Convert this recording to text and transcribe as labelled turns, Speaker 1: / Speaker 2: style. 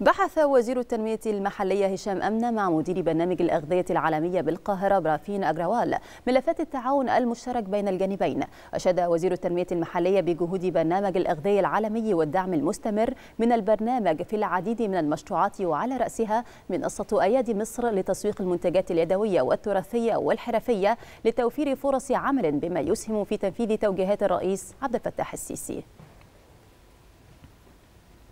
Speaker 1: بحث وزير التنمية المحلية هشام أمنة مع مدير برنامج الأغذية العالمية بالقاهرة برافين أجروال ملفات التعاون المشترك بين الجانبين أشاد وزير التنمية المحلية بجهود برنامج الأغذية العالمي والدعم المستمر من البرنامج في العديد من المشروعات وعلى رأسها منصة أيادي مصر لتسويق المنتجات اليدوية والتراثية والحرفية لتوفير فرص عمل بما يسهم في تنفيذ توجيهات الرئيس عبد الفتاح السيسي